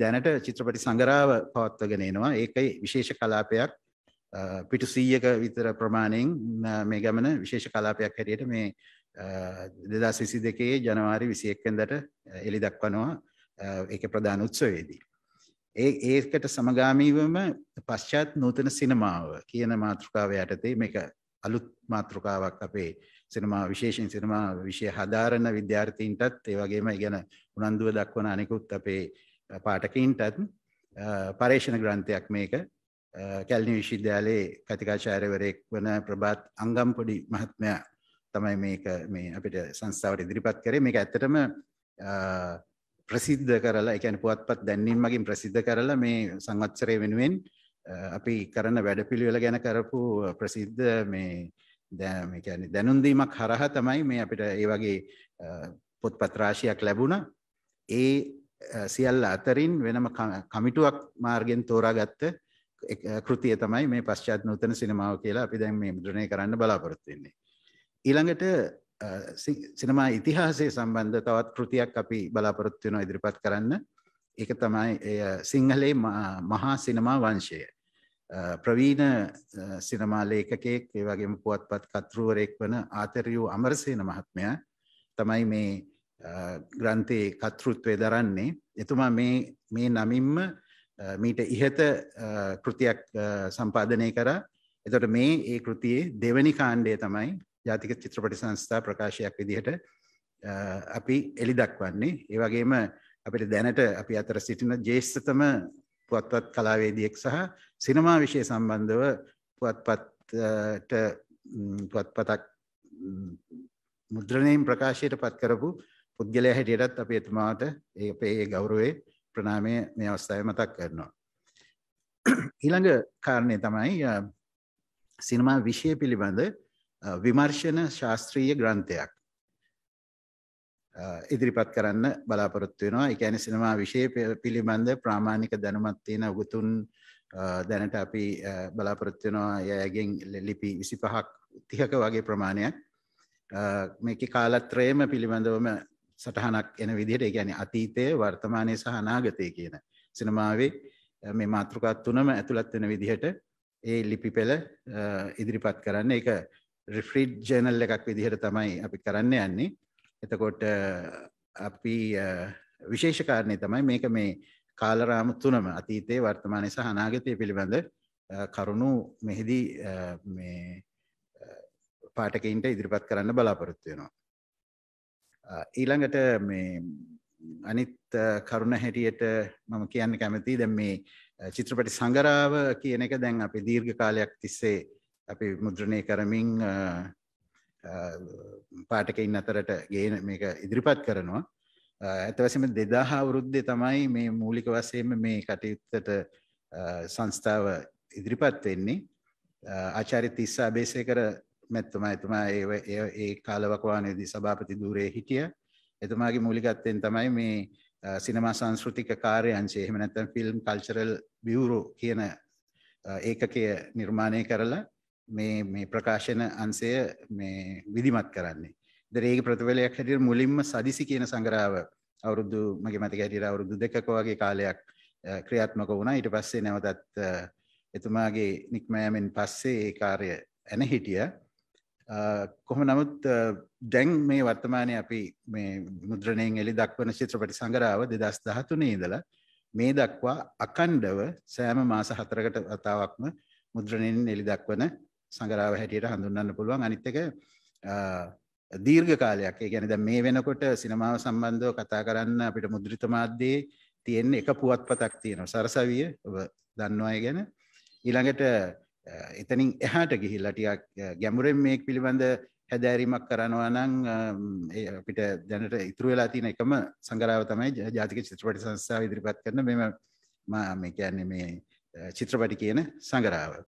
දැනට චිත්‍රපටි සංගරාව පවත්වගෙන එනවා ඒකයි විශේෂ කලාපයක් පිටු සීයක විතර ප්‍රමාණයෙන් මේ ගමන විශේෂ කලාපයක් හැටියට මේ දෙදස් විසි දෙකේ ජනවාරි විසියෙක්කෙන්දට එලි දක්වනවා ඒක ප්‍රධාන උත්සවේදී. ඒ ඒකට සමගාමීවම පශ්චාත් නූතන සිනමාව කියන මාතෘකාව යටතේ මේක අලුත් මාතෘකාවක් අපේ සිනමා විශේෂෙන් සිනමා විෂය හදාරණ විද්‍යාර්ථීන්ටත් ඒ වගේම ඉගෙන උනන්දුව දක්වන අනෙකුත් අපේ පාටකින්ටත් පර්ේෂණ ග්‍රන්ථයක් මේක කැල්ලි විශ්විද්‍යාලයේ කතිකාචාරවරයෙක් වන ප්‍රභාත් අංගම්පොඩි මහත්මයා තමයි මේක මේ අපිට සංස්ථාවට ඉදිරිපත් කරේ මේක ඇත්තටම ප්‍රසිද්ධ කරලා එකැන පුවත්පත් දැන්නින් මගින් ප්‍රසිද්ධ කරලා මේ සංවත්සරය වෙනුවෙන් අපි කරන වැඩපිළිවෙල ගැන කරපු ප්‍රසිද්ධ මේ දැැන දැනුන්දීමක් හරහ තමයි මේ අපිට ඒ වගේ පොත්පත්රාශයක් ලැබුණ ඒ සියල්ල අතරින් වෙනම කමිටුවක් මාර්ගෙන් තෝරාගත්ත කෘතිය තමයි මේ පශ්චාත් නූතන සිනමාව කියලා අපි දැන් මේ මුද්‍රණය කරන්න බලාපොරොත්තු වෙන්නේ. ඊළඟට සිනමා ඉතිහාසය සම්බන්ධ තවත් කෘතියක් අපි බලාපොරොත්තු වෙනවා ඉදිරිපත් කරන්න. ඒක තමයි සිංහලේ මහා සිනමා වංශය. ප්‍රවීණ සිනමා ලේඛකයෙක් ඒ වගේම පුවත්පත් කතුවරයෙක් වන ආතරියු අමරසේන මහත්මයා තමයි මේ ග්‍රන්ථයේ කතෘත්වය දරන්නේ එතුමා මේ මේ නමින්ම මීට ඉහත කෘතියක් සම්පාදනය කරා එතොට මේ ඒ කෘතියේ දෙවැනි කාණ්ඩය තමයි ජාතික චිත්‍රපටි සංස්ථා ප්‍රකාශයක් විදිහට අපි එලි දක්වන්නේ ඒවගේම අපිට දැනට අපි අතර සිටින ජේෂ්ඨතම පුවත්පත් කලාවේදියෙක් සහ සිනමා විෂය සම්බන්ධව පුවත්පත්ට පුවත්පතක් මුද්‍රණයෙන් ප්‍රකාශයට පත් කරපු පුද්ගලයා හැටියටත් අපි එතුමාට අපේ ඒ ගෞරවේ ප්‍රනාමය මේ අවස්ථාව මතක් කරනවා. ඊළඟ කාරණය තමයි සිනමා විෂය පිළිබඳ විමර්ශන ශාස්ත්‍රීය ග්‍රන්ථයක් ඉදිරිපත් කරන්න බලාපොරොත්තු වෙනවා. ඒ කියන්නේ සිනමා විෂය පිළිබඳ ප්‍රාමාණික දැනුමක් තියෙන උගතුන් දැනට අපි බලාපොරොත්තු වෙනවා එයාගෙන් ලිපි 25ක් 30ක වගේ ප්‍රමාණයක් මේකේ කාලත්‍රයම පිළිබඳවම සටහනක් එන විදිහට ගැන අතීතය වර්තමානය සහ නාගතය කියන සිනමාවේ මේ මාතෘකත් තුනම ඇතුළත් වෙන විදිහට ඒ ලිපි පෙළ ඉදිරිපත් කරන්න එක රිෆ්‍රීඩ් ජනල් එකක් විදිහට තමයි අපි කරන්න යන්නේ එතකොට අපි විශේෂකාරණය තමයි මේක මේ කාලරාම තුනම අතීතයේ වර්තමානය සහ අනාගතය පිළිබඳ කරුණු මෙහිදී පාටකයින්ට ඉදිරිපත් කරන්න බලාපොරොත්තු වෙනවා ඊළඟට මේ අනිත් කරුණ හැටියට මම කියන්න කැමති දැ මේ චිත්‍රපටි සඟරාව කියන එක දැන් අපි දීර්ඝ කාලයක් තිස්සේ අපි මුද්‍රණය කරමින් පාටකයින් අතරට ගේන මේක ඉදිරිපත් කරනවා ඇතවසම දෙදාහ අවුරුද්දේ තමයි මේ මූලික වසයම මේ කටයුත්තට සංස්ථාව ඉදිරිපත් වෙන්නේ ආචාරි තිස්සා බේසය කර මැත්තමයි එතුමා ඒ ඒ කාලවකවානයේදී සභාපති ධූරයේ හිටිය එතුමාගේ මූලිකත්වයෙන් තමයි මේ සිනමා සංස්කෘතික කාර්යංශය එහෙම නැත්නම් ෆිල්ම් කල්චරල් බියුරෝ කියන ඒකකය නිර්මාණය කරලා මේ මේ ප්‍රකාශන අංශය මේ විධිමත් කරන්නේ. ඉතින් ඒක ප්‍රතිඵලයක් හැටියට මුලින්ම සදිසි කියන සංග්‍රහව අවුරුදු මගේ මතක හැටියට අවුරුදු දෙකක වගේ කාලයක් ක්‍රියාත්මක වුණා. ඊට පස්සේ නැවතත් එතුමාගේ නික්මයමෙන් පස්සේ ඒ කාර්ය ඇන හිටියා. කොහොම නමුත් දැන් මේ වර්තමානය අපි මේ මුද්‍රණයෙන් එලි දක්වන චිත්‍රපටි සඟරාව දෙදස් දහතුනේ ඉදලා මේ දක්වා අකණ්ඩව සෑම මාස හතරකට වතාවක්ම මුද්‍රණයෙන් එලි දක්වන සඟරාව හැටියට හඳුන්න්න පුළුවන් අනිත්තක දීර්ඝ කාලයක් ඒ ගැනද මේ වෙනකොට සිනමාව සම්බන්ධව කතා කරන්න අපිට මුද්‍රිත මාධ්‍යයේ තියෙන්නේ එක පුවත් පතක් තියෙන සරසවිය ඔබ දන්නවා අය ගැන ඊළඟට එතනින් එහාට ගිහිල්ලා ටිකක් ගැඹුරෙන් මේක පිළිබඳ හැදෑරීමක් කරනවා නම් අපිට දැනට ඉතුරු වෙලා තියෙන එකම සංගරාව තමයි ජාතික චිත්‍රපට සංස්ථාව ඉදිරිපත් කරන මෙම මම කියන්නේ මේ චිත්‍රපටි කියන සංගරාව.